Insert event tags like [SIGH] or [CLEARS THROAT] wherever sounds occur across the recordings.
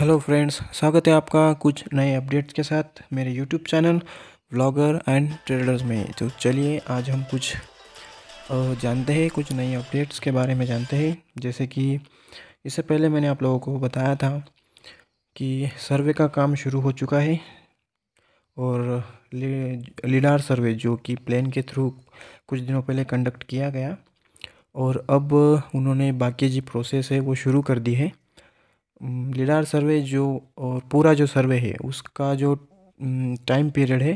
hello friends स्वागत है आपका कुछ नए अपडेट्स के साथ मेरे YouTube channel vlogger and traders में तो चलिए आज हम कुछ जानते हैं कुछ नए अपडेट्स के बारे में जानते हैं जैसे कि इससे पहले मैंने आप लोगों को बताया था कि सर्वे का काम शुरू हो चुका है और लीडार सर्वे जो कि प्लेन के थ्रू कुछ दिनों पहले कंडक्ट किया गया और अब उन्होंने बाकी जी प्रोसेस है वो शुरू कर दी है लिडार सर्वे जो और पूरा जो सर्वे है उसका जो टाइम पीरियड है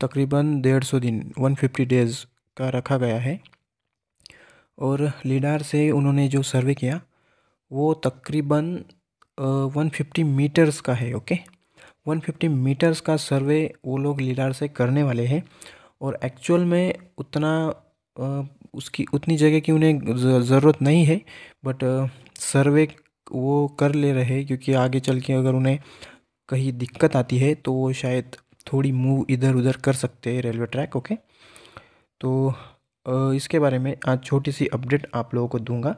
तकरीबन डेढ़ सौ दिन वन फिफ्टी डेज़ का रखा गया है और लिडार से उन्होंने जो सर्वे किया वो तकरीबन वन फिफ्टी मीटर्स का है ओके वन फिफ्टी मीटर्स का सर्वे वो लोग लिडार से करने वाले हैं और एक्चुअल में उतना उसकी उतनी जगह की उन्हें ज़रूरत नहीं है बट सर्वे वो कर ले रहे क्योंकि आगे चल के अगर उन्हें कहीं दिक्कत आती है तो वो शायद थोड़ी मूव इधर उधर कर सकते हैं रेलवे ट्रैक ओके तो इसके बारे में आज छोटी सी अपडेट आप लोगों को दूंगा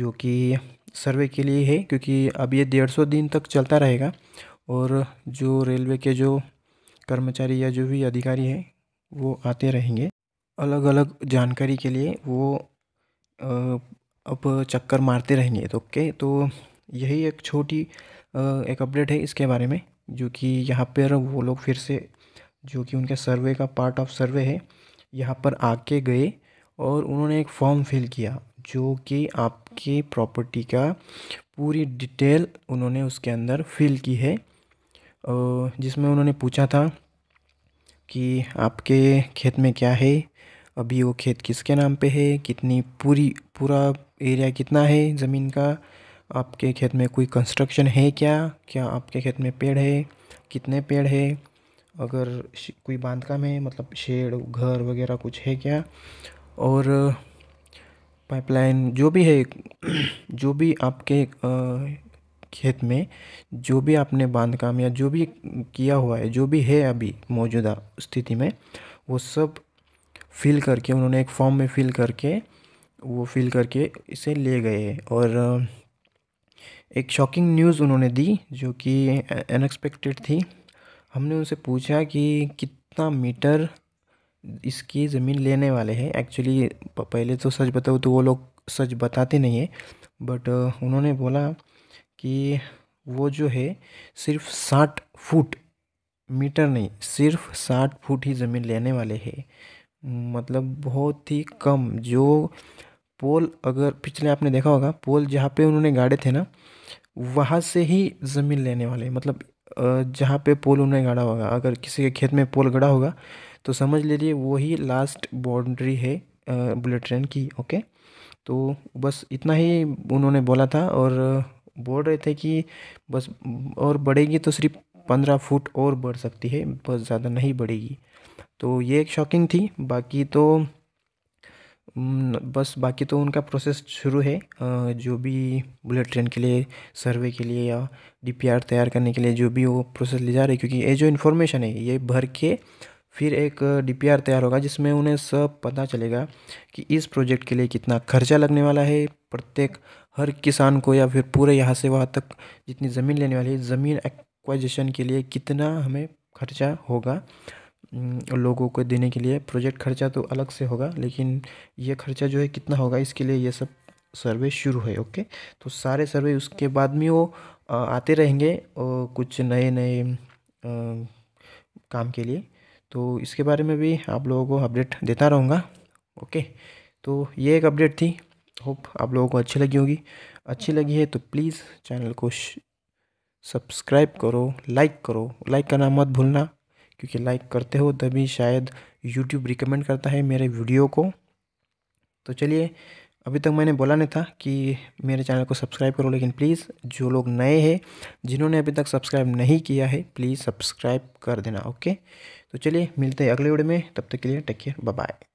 जो कि सर्वे के लिए है क्योंकि अब ये डेढ़ सौ दिन तक चलता रहेगा और जो रेलवे के जो कर्मचारी या जो भी अधिकारी हैं वो आते रहेंगे अलग अलग जानकारी के लिए वो अब चक्कर मारते रहेंगे तो ओके तो यही एक छोटी एक अपडेट है इसके बारे में जो कि यहाँ पर वो लोग फिर से जो कि उनके सर्वे का पार्ट ऑफ सर्वे है यहाँ पर आके गए और उन्होंने एक फॉर्म फिल किया जो कि आपकी प्रॉपर्टी का पूरी डिटेल उन्होंने उसके अंदर फिल की है जिसमें उन्होंने पूछा था कि आपके खेत में क्या है अभी वो खेत किसके नाम पे है कितनी पूरी पूरा एरिया कितना है ज़मीन का आपके खेत में कोई कंस्ट्रक्शन है क्या क्या आपके खेत में पेड़ है कितने पेड़ है अगर कोई बांधकाम है मतलब शेड घर वगैरह कुछ है क्या और पाइपलाइन जो भी है [CLEARS THROAT] जो भी आपके खेत में जो भी आपने बांधकाम या जो भी किया हुआ है जो भी है अभी मौजूदा स्थिति में वो सब फिल करके उन्होंने एक फॉर्म में फिल करके वो फिल करके इसे ले गए और एक शॉकिंग न्यूज़ उन्होंने दी जो कि अनएक्सपेक्टेड थी हमने उनसे पूछा कि कितना मीटर इसकी ज़मीन लेने वाले हैं एक्चुअली पहले तो सच बताऊँ तो वो लोग सच बताते नहीं हैं बट उन्होंने बोला कि वो जो है सिर्फ साठ फुट मीटर नहीं सिर्फ साठ फुट ही ज़मीन लेने वाले हैं मतलब बहुत ही कम जो पोल अगर पिछले आपने देखा होगा पोल जहाँ पे उन्होंने गाड़े थे ना वहाँ से ही ज़मीन लेने वाले मतलब जहाँ पे पोल उन्होंने गाड़ा होगा अगर किसी के खेत में पोल गड़ा होगा तो समझ लीजिए वही लास्ट बाउंड्री है बुलेट ट्रेन की ओके तो बस इतना ही उन्होंने बोला था और बोल रहे थे कि बस और बढ़ेगी तो सिर्फ पंद्रह फुट और बढ़ सकती है बस ज़्यादा नहीं बढ़ेगी तो ये एक शॉकिंग थी बाकी तो बस बाकी तो उनका प्रोसेस शुरू है जो भी बुलेट ट्रेन के लिए सर्वे के लिए या डीपीआर तैयार करने के लिए जो भी वो प्रोसेस ले जा रहे क्योंकि ये जो इन्फॉर्मेशन है ये भर के फिर एक डीपीआर तैयार होगा जिसमें उन्हें सब पता चलेगा कि इस प्रोजेक्ट के लिए कितना खर्चा लगने वाला है प्रत्येक हर किसान को या फिर पूरे यहाँ से वहाँ तक जितनी ज़मीन लेने वाली है ज़मीन एक्वाइजेशन के लिए कितना हमें खर्चा होगा लोगों को देने के लिए प्रोजेक्ट खर्चा तो अलग से होगा लेकिन ये खर्चा जो है कितना होगा इसके लिए ये सब सर्वे शुरू है ओके तो सारे सर्वे उसके बाद में वो आते रहेंगे और कुछ नए नए काम के लिए तो इसके बारे में भी आप लोगों को अपडेट देता रहूँगा ओके तो ये एक अपडेट थी होप आप लोगों को अच्छी लगी होगी अच्छी लगी है तो प्लीज़ चैनल को सब्सक्राइब करो लाइक करो लाइक करना मत भूलना क्योंकि लाइक करते हो तभी शायद यूट्यूब रिकमेंड करता है मेरे वीडियो को तो चलिए अभी तक मैंने बोला नहीं था कि मेरे चैनल को सब्सक्राइब करो लेकिन प्लीज़ जो लोग नए हैं जिन्होंने अभी तक सब्सक्राइब नहीं किया है प्लीज़ सब्सक्राइब कर देना ओके तो चलिए मिलते हैं अगले वीडियो में तब तक के लिए टेक केयर बाय